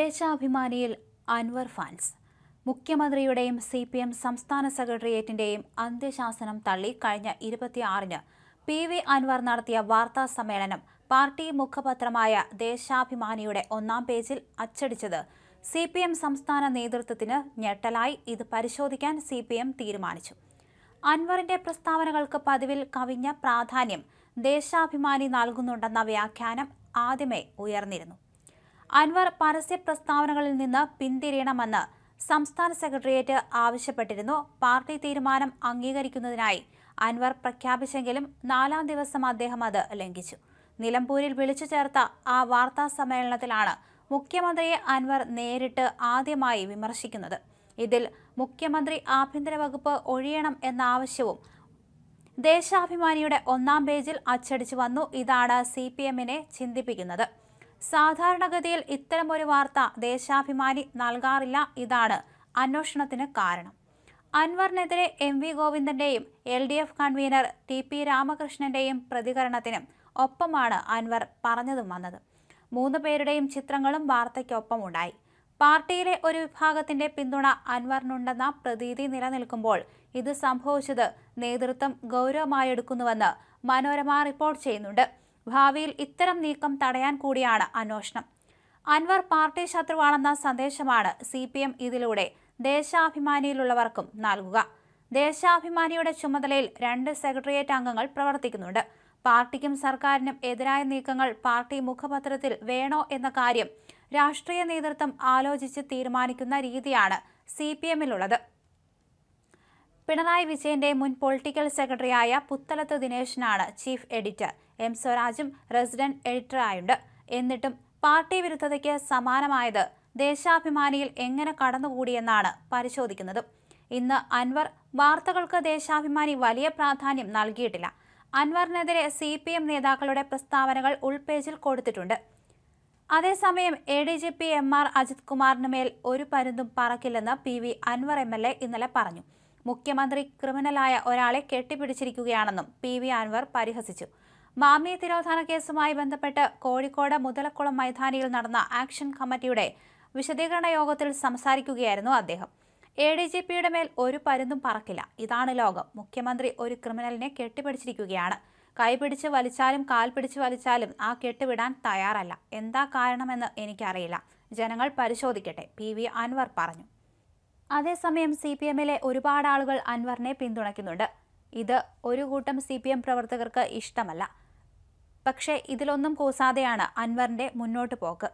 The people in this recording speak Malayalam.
ദേശാഭിമാനിയിൽ അൻവർ ഫാൻസ് മുഖ്യമന്ത്രിയുടെയും സി പി എം സംസ്ഥാന സെക്രട്ടേറിയറ്റിന്റെയും അന്ത്യശാസനം തള്ളി കഴിഞ്ഞ ഇരുപത്തിയാറിന് പി വി അൻവർ നടത്തിയ വാർത്താ സമ്മേളനം പാർട്ടി മുഖപത്രമായ ദേശാഭിമാനിയുടെ ഒന്നാം പേജിൽ അച്ചടിച്ചത് സി പി എം സംസ്ഥാന നേതൃത്വത്തിന് ഞെട്ടലായി ഇത് പരിശോധിക്കാൻ സി പി എം തീരുമാനിച്ചു അൻവറിന്റെ പ്രസ്താവനകൾക്ക് പതിവിൽ കവിഞ്ഞ പ്രാധാന്യം ദേശാഭിമാനി നൽകുന്നുണ്ടെന്ന വ്യാഖ്യാനം ആദ്യമേ ഉയർന്നിരുന്നു അൻവർ പരസ്യ പ്രസ്താവനകളിൽ നിന്ന് പിന്തിരിയണമെന്ന് സംസ്ഥാന സെക്രട്ടേറിയറ്റ് ആവശ്യപ്പെട്ടിരുന്നു പാർട്ടി തീരുമാനം അംഗീകരിക്കുന്നതിനായി അൻവർ പ്രഖ്യാപിച്ചെങ്കിലും നാലാം ദിവസം അദ്ദേഹം അത് ലംഘിച്ചു നിലമ്പൂരിൽ വിളിച്ചു ചേർത്ത ആ വാർത്താ സമ്മേളനത്തിലാണ് മുഖ്യമന്ത്രിയെ അൻവർ നേരിട്ട് ആദ്യമായി വിമർശിക്കുന്നത് ഇതിൽ മുഖ്യമന്ത്രി ആഭ്യന്തര വകുപ്പ് ഒഴിയണം എന്ന ആവശ്യവും ദേശാഭിമാനിയുടെ ഒന്നാം പേജിൽ അച്ചടിച്ചു വന്നു ഇതാണ് സി ചിന്തിപ്പിക്കുന്നത് സാധാരണഗതിയിൽ ഇത്തരമൊരു വാർത്ത ദേശാഭിമാനി നൽകാറില്ല ഇതാണ് അന്വേഷണത്തിന് കാരണം അൻവറിനെതിരെ എം വി ഗോവിന്ദന്റെയും L D F convener T P രാമകൃഷ്ണന്റെയും പ്രതികരണത്തിനും ഒപ്പമാണ് അൻവർ പറഞ്ഞതും വന്നത് മൂന്ന് പേരുടെയും ചിത്രങ്ങളും വാർത്തയ്ക്കൊപ്പം ഉണ്ടായി പാർട്ടിയിലെ ഒരു വിഭാഗത്തിന്റെ പിന്തുണ അൻവറിനുണ്ടെന്ന പ്രതീതി നിലനിൽക്കുമ്പോൾ ഇത് സംഭവിച്ചത് നേതൃത്വം ഗൗരവമായെടുക്കുന്നുവെന്ന് മനോരമ റിപ്പോർട്ട് ചെയ്യുന്നുണ്ട് ഭാവിയിൽ ഇത്തരം നീക്കം തടയാൻ കൂടിയാണ് അന്വേഷണം അൻവർ പാർട്ടി ശത്രുവാണെന്ന സന്ദേശമാണ് സി പി എം ഇതിലൂടെ ദേശാഭിമാനിയിലുള്ളവർക്കും നൽകുക ദേശാഭിമാനിയുടെ ചുമതലയിൽ രണ്ട് സെക്രട്ടേറിയറ്റ് അംഗങ്ങൾ പ്രവർത്തിക്കുന്നുണ്ട് പാർട്ടിക്കും സർക്കാരിനും എതിരായ നീക്കങ്ങൾ പാർട്ടി മുഖപത്രത്തിൽ വേണോ എന്ന കാര്യം രാഷ്ട്രീയ നേതൃത്വം ആലോചിച്ച് തീരുമാനിക്കുന്ന രീതിയാണ് സി പി എമ്മിലുള്ളത് പിണറായി വിജയന്റെ മുൻ പൊളിറ്റിക്കൽ സെക്രട്ടറിയായ പുത്തലത്ത് ദിനേശനാണ് ചീഫ് എഡിറ്റർ എം സ്വരാജും റെസിഡന്റ് എഡിറ്ററായുണ്ട് എന്നിട്ടും പാർട്ടി വിരുദ്ധതയ്ക്ക് സമാനമായത് ദേശാഭിമാനിയിൽ എങ്ങനെ കടന്നുകൂടിയെന്നാണ് പരിശോധിക്കുന്നത് ഇന്ന് അൻവർ വാർത്തകൾക്ക് ദേശാഭിമാനി വലിയ പ്രാധാന്യം നൽകിയിട്ടില്ല അൻവറിനെതിരെ സി പി എം നേതാക്കളുടെ പ്രസ്താവനകൾ ഉൾപേജിൽ കൊടുത്തിട്ടുണ്ട് അതേസമയം A D G P M R Ajith കുമാറിന് മേൽ ഒരു പരുന്തും പറക്കില്ലെന്ന് P V Anwar M L A ഇന്നലെ പറഞ്ഞു മുഖ്യമന്ത്രി ക്രിമിനലായ ഒരാളെ കെട്ടിപ്പിടിച്ചിരിക്കുകയാണെന്നും പി വി അൻവർ പരിഹസിച്ചു മാമി തിരോധാന കേസുമായി ബന്ധപ്പെട്ട് കോഴിക്കോട് മുതലക്കുളം മൈതാനിയിൽ നടന്ന ആക്ഷൻ കമ്മിറ്റിയുടെ വിശദീകരണ യോഗത്തിൽ സംസാരിക്കുകയായിരുന്നു അദ്ദേഹം എ ഡി ജി പിയുടെ മേൽ ഒരു പരുന്നും പറക്കില്ല ഇതാണ് ലോകം മുഖ്യമന്ത്രി ഒരു ക്രിമിനലിനെ കെട്ടിപ്പിടിച്ചിരിക്കുകയാണ് കൈപിടിച്ച് വലിച്ചാലും കാൽ പിടിച്ച് വലിച്ചാലും ആ കെട്ടുവിടാൻ തയ്യാറല്ല എന്താ കാരണമെന്ന് എനിക്കറിയില്ല ജനങ്ങൾ പരിശോധിക്കട്ടെ പി വി അൻവർ പറഞ്ഞു അതേസമയം സി പി എമ്മിലെ ഒരുപാട് ആളുകൾ അൻവറിനെ പിന്തുണയ്ക്കുന്നുണ്ട് ഇത് ഒരു കൂട്ടം സി പി എം പ്രവർത്തകർക്ക് ഇഷ്ടമല്ല പക്ഷേ ഇതിലൊന്നും കൂസാതെയാണ് അൻവറിന്റെ മുന്നോട്ടു പോക്ക്